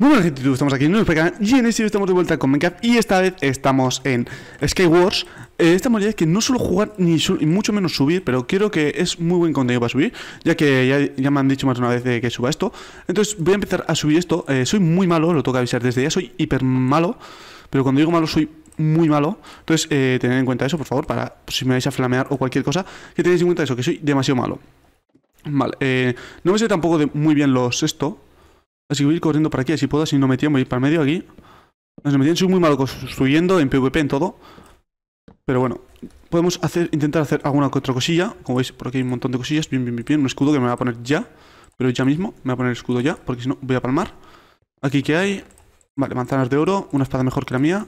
Muy buenas gente, estamos aquí en nuestro canal y en este video estamos de vuelta con Minecraft y esta vez estamos en Skywars eh, Esta modalidad que no suelo jugar ni, mucho menos subir, pero creo que es muy buen contenido para subir Ya que ya, me han dicho más de una vez de que suba esto Entonces voy a empezar a subir esto, eh, soy muy malo, lo tengo avisar desde ya, soy hiper malo Pero cuando digo malo soy muy malo. Entonces, eh, tened en cuenta eso, por favor, para si me vais a flamear o cualquier cosa, que tenéis en cuenta eso, que soy demasiado malo. Vale, eh, no me sé tampoco de muy bien los esto, Así que voy a ir corriendo para aquí, así puedo, si no me voy a ir para el medio aquí. me metían, soy muy malo construyendo en PvP en todo. Pero bueno, podemos intentar hacer alguna otra cosilla. Como veis, por aquí hay un montón de cosillas. Bien, bien, bien, Un escudo que me va a poner ya. Pero ya mismo, me va a poner el escudo ya, porque si no, voy a palmar. Aquí que hay. Vale, manzanas de oro, una espada mejor que la mía.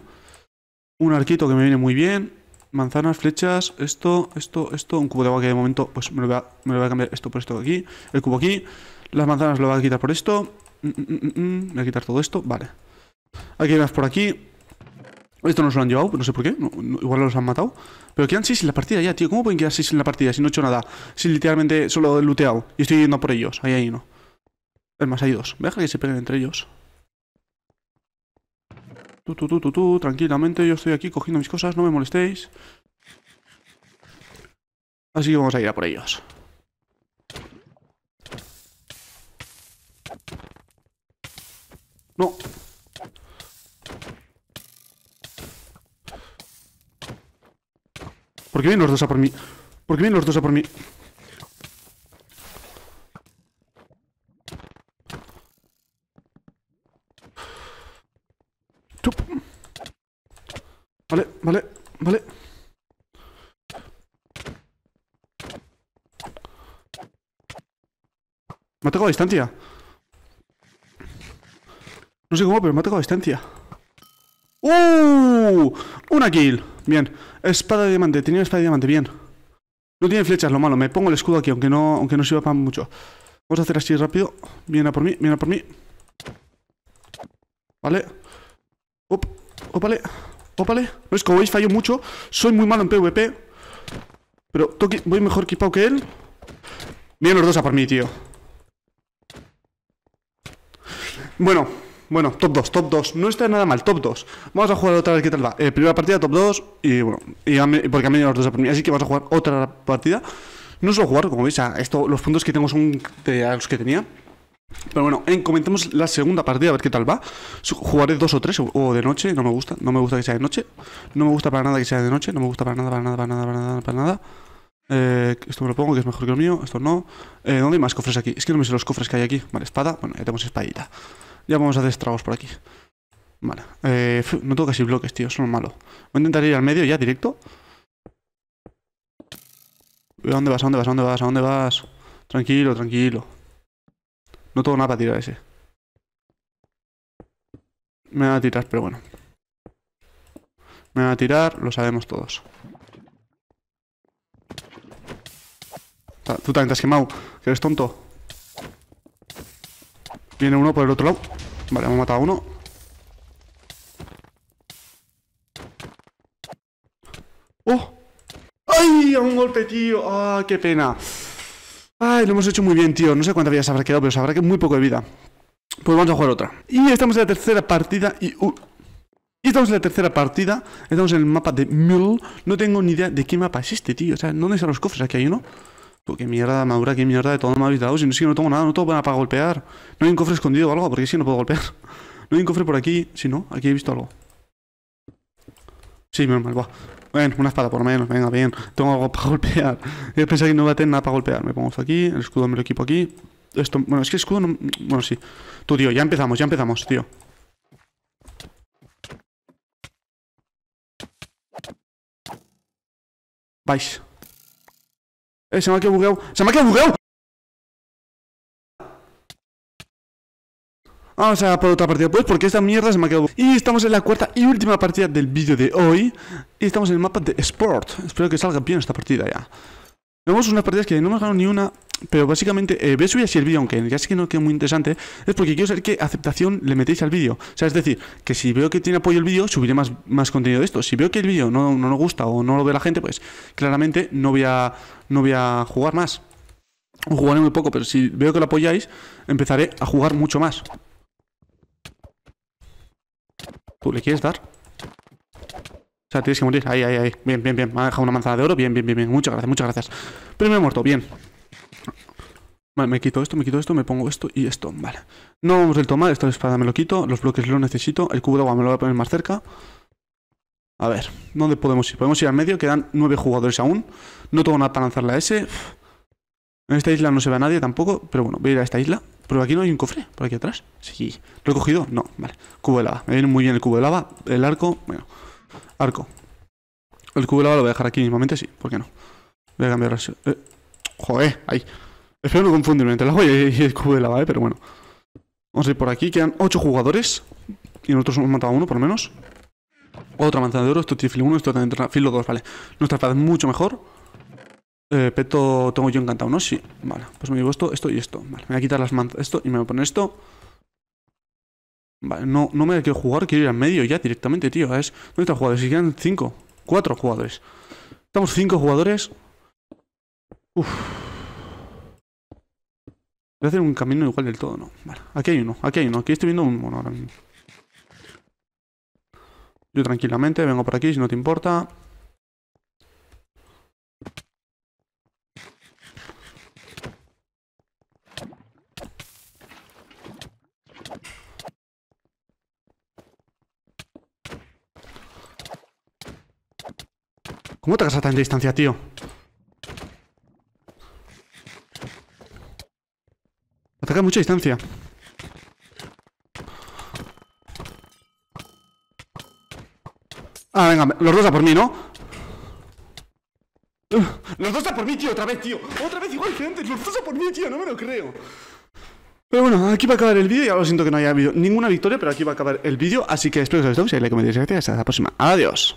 Un arquito que me viene muy bien. Manzanas, flechas, esto, esto, esto. Un cubo de agua que de momento, pues me lo voy a, me lo voy a cambiar esto por esto de aquí. El cubo aquí. Las manzanas lo voy a quitar por esto. Mm, mm, mm, voy a quitar todo esto. Vale. Aquí hay más por aquí. Esto no se lo han llevado, no sé por qué. igual los han matado. Pero quedan 6 en la partida ya, tío. ¿Cómo pueden quedar 6 en la partida si no he hecho nada? Si literalmente solo he looteado. Y estoy yendo por ellos. Ahí, ahí no. El más, hay dos. Deja que se peguen entre ellos. Tú, tú, tú, tú, tú. Tranquilamente, yo estoy aquí cogiendo mis cosas. No me molestéis. Así que vamos a ir a por ellos. No. ¿Por qué vienen los dos a por mí? ¿Por qué vienen los dos a por mí? Vale, vale, vale. Me ha tocado distancia. No sé cómo, pero me ha tocado distancia ¡Uh! Una kill. Bien. Espada de diamante. Tenía espada de diamante. Bien. No tiene flechas, lo malo. Me pongo el escudo aquí, aunque no, aunque no sirva para mucho. Vamos a hacer así rápido. Viene a por mí, viene a por mí. Vale. Op, opale, opale. ¿Veis? Como veis, fallo mucho. Soy muy malo en PvP. Pero voy mejor equipado que él. Vienen los dos a por mí, tío. Bueno, bueno, top 2, top 2. No está nada mal, top 2. Vamos a jugar otra vez qué tal va. Eh, primera partida, top 2. Y bueno, a mí, porque han los dos a mí, Así que vamos a jugar otra partida. No suelo jugar, como veis, a esto, los puntos que tengo son de, los que tenía. Pero bueno, en, comentemos la segunda partida, a ver qué tal va. Jugaré dos o tres, o, de noche, no me gusta. No me gusta que sea de noche. No me gusta para nada que sea de noche. No me gusta para nada, para nada, para nada, para nada, eh, esto me lo pongo, que es mejor que el mío. Esto no. Eh, ¿Dónde hay más cofres aquí? Es que no me sé los cofres que hay aquí. Vale, espada. Bueno, ya tenemos espadita. Ya vamos a hacer estragos por aquí. Vale. Eh, no tengo casi bloques, tío. Son malo Voy a intentar ir al medio ya, directo. ¿A dónde vas? dónde vas? dónde vas? ¿A dónde vas? Tranquilo, tranquilo. No tengo nada para tirar ese. Me van a tirar, pero bueno. Me van a tirar, lo sabemos todos. Tú también te has quemado, que eres tonto. Viene uno por el otro lado. Vale, hemos matado a uno. ¡Oh! ¡Ay! A un golpe, tío. ¡Ah, qué pena! Ay, lo hemos hecho muy bien, tío. No sé cuántas se habrá quedado, pero sabrá que muy poco de vida. Pues vamos a jugar otra. Y estamos en la tercera partida y... Uh, y estamos en la tercera partida, estamos en el mapa de Mule. No tengo ni idea de qué mapa es este, tío. O sea, ¿dónde están los cofres? Aquí hay uno. Tú qué mierda, madura, que mierda de todo me ha dado. Si no, si no tengo nada, no tengo nada para golpear. No hay un cofre escondido o algo, porque si no puedo golpear. No hay un cofre por aquí. Si no, aquí he visto algo. Sí, menos mal, va. Bueno, una espada por lo menos, venga, bien. Tengo algo para golpear. Yo pensé que no iba a tener nada para golpear. Me pongo esto aquí, el escudo me lo equipo aquí. Esto, bueno, es que el escudo no... Bueno, sí. Tú, tío, ya empezamos, ya empezamos, tío. Vais. Eh, se me ha quedado bugueado. ¡Se me ha quedado bugueado! Vamos a por otra partida pues porque esta mierda se me ha quedado Y estamos en la cuarta y última partida del vídeo de hoy Y estamos en el mapa de Sport Espero que salga bien esta partida ya Vemos unas partidas que no hemos ganado ni una pero básicamente, eh, voy a subir así el vídeo, aunque ya sé que no queda muy interesante, es porque quiero saber qué aceptación le metéis al vídeo. O sea, es decir, que si veo que tiene apoyo el vídeo, subiré más, más contenido de esto. Si veo que el vídeo no, no nos gusta o no lo ve la gente, pues claramente no voy a, no voy a jugar más. O jugaré muy poco, pero si veo que lo apoyáis, empezaré a jugar mucho más. ¿Tú le quieres dar? O sea, tienes que morir. Ahí, ahí, ahí. Bien, bien, bien. Me ha dejado una manzana de oro. Bien, bien, bien, Muchas gracias, muchas gracias. Pero me he muerto. Bien. Vale, me quito esto, me quito esto, me pongo esto y esto, vale. No vamos del tomar, esta espada me lo quito, los bloques lo necesito, el cubo de agua me lo voy a poner más cerca. A ver, ¿dónde podemos ir? Podemos ir al medio, quedan nueve jugadores aún. No tengo nada para lanzar a S. En esta isla no se ve a nadie tampoco, pero bueno, voy a ir a esta isla. Pero aquí no hay un cofre, por aquí atrás. Sí, ¿lo he cogido? No, vale. Cubo de lava, me viene muy bien el cubo de lava, el arco, bueno, arco. El cubo de lava lo voy a dejar aquí mismamente, sí, ¿por qué no? Voy a cambiar... Eh, joder, ahí. Espero no confundirme entre la joya y el cubo de lava, ¿eh? pero bueno. Vamos a ir por aquí, quedan 8 jugadores. Y nosotros hemos matado a uno, por lo menos. Otra manzana de oro, esto tiene filo 1, esto también filo 2, vale. Nuestra espada es mucho mejor. Eh, peto tengo yo encantado, ¿no? Sí, vale. Pues me llevo esto, esto y esto. Vale, me voy a quitar las manzas, esto y me voy a poner esto. Vale, no, no me quiero jugar, quiero ir al medio ya directamente, tío. Es, ¿Dónde están jugadores? Si quedan 5, 4 jugadores. Estamos 5 jugadores. Uff. Voy a hacer un camino igual del todo, ¿no? Vale, aquí hay uno, aquí hay uno. Aquí estoy viendo un mono ahora mismo. Yo tranquilamente vengo por aquí si no te importa. ¿Cómo te casas a tanta distancia, tío? Saca mucha distancia. Ah, venga, los dos a por mí, ¿no? Los dos a por mí, tío, otra vez, tío Otra vez igual gente, los dos a por mí, tío, no me lo creo pero bueno, aquí va a acabar el vídeo y ahora siento que no haya habido ninguna victoria, pero aquí va a acabar el vídeo, así que espero que os haya gustado, si hay like, me y hasta la próxima. Adiós.